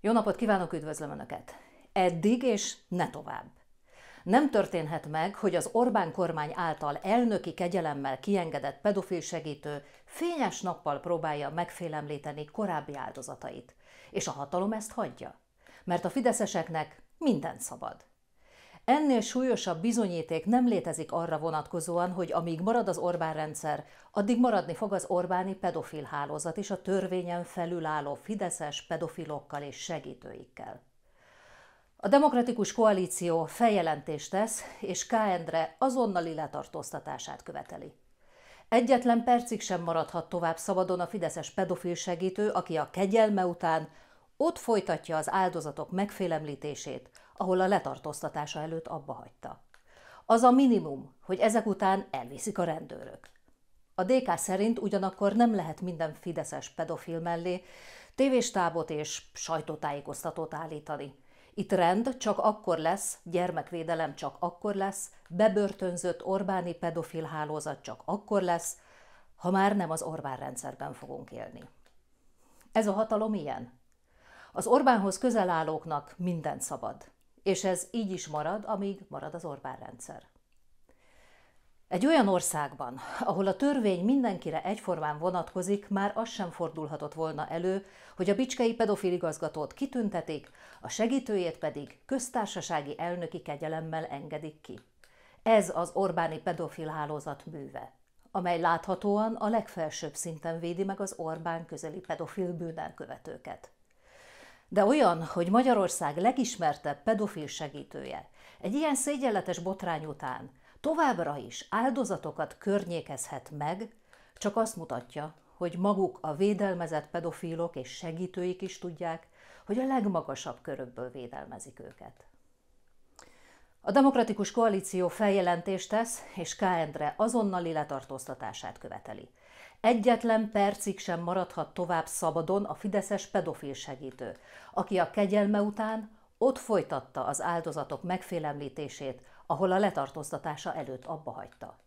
Jó napot kívánok, üdvözlöm Önöket! Eddig és ne tovább. Nem történhet meg, hogy az Orbán kormány által elnöki kegyelemmel kiengedett pedofil segítő fényes nappal próbálja megfélemlíteni korábbi áldozatait, és a hatalom ezt hagyja, mert a fideszeseknek minden szabad. Ennél súlyosabb bizonyíték nem létezik arra vonatkozóan, hogy amíg marad az Orbán rendszer, addig maradni fog az Orbáni pedofil hálózat és a törvényen felülálló fideszes pedofilokkal és segítőikkel. A demokratikus koalíció feljelentést tesz, és K. Endre azonnali letartóztatását követeli. Egyetlen percig sem maradhat tovább szabadon a fideszes pedofil segítő, aki a kegyelme után ott folytatja az áldozatok megfélemlítését, ahol a letartóztatása előtt abba hagyta. Az a minimum, hogy ezek után elviszik a rendőrök. A DK szerint ugyanakkor nem lehet minden fideszes pedofil mellé tévéstábot és sajtótájékoztatót állítani. Itt rend csak akkor lesz, gyermekvédelem csak akkor lesz, bebörtönzött Orbáni pedofil hálózat csak akkor lesz, ha már nem az Orbán rendszerben fogunk élni. Ez a hatalom ilyen. Az Orbánhoz közel állóknak mindent szabad. És ez így is marad, amíg marad az Orbán rendszer. Egy olyan országban, ahol a törvény mindenkire egyformán vonatkozik, már az sem fordulhatott volna elő, hogy a bicskei pedofil igazgatót kitüntetik, a segítőjét pedig köztársasági elnöki kegyelemmel engedik ki. Ez az Orbáni pedofil hálózat műve, amely láthatóan a legfelsőbb szinten védi meg az Orbán közeli pedofil bűnelkövetőket de olyan, hogy Magyarország legismertebb pedofil segítője egy ilyen szégyenletes botrány után továbbra is áldozatokat környékezhet meg, csak azt mutatja, hogy maguk a védelmezett pedofilok és segítőik is tudják, hogy a legmagasabb körökből védelmezik őket. A demokratikus koalíció feljelentést tesz, és K. Endre azonnali letartóztatását követeli. Egyetlen percig sem maradhat tovább szabadon a fideszes pedofil segítő, aki a kegyelme után ott folytatta az áldozatok megfélemlítését, ahol a letartóztatása előtt abba hagyta.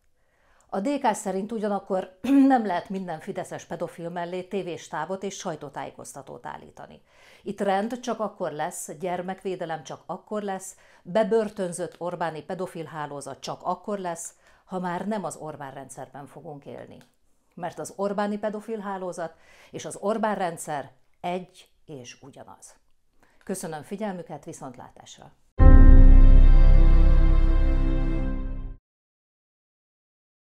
A DK szerint ugyanakkor nem lehet minden fideszes pedofil mellé távot és sajtótájékoztatót állítani. Itt rend csak akkor lesz, gyermekvédelem csak akkor lesz, bebörtönzött Orbáni pedofil hálózat csak akkor lesz, ha már nem az Orbán rendszerben fogunk élni. Mert az Orbáni pedofil hálózat és az Orbán rendszer egy és ugyanaz. Köszönöm figyelmüket, viszontlátásra!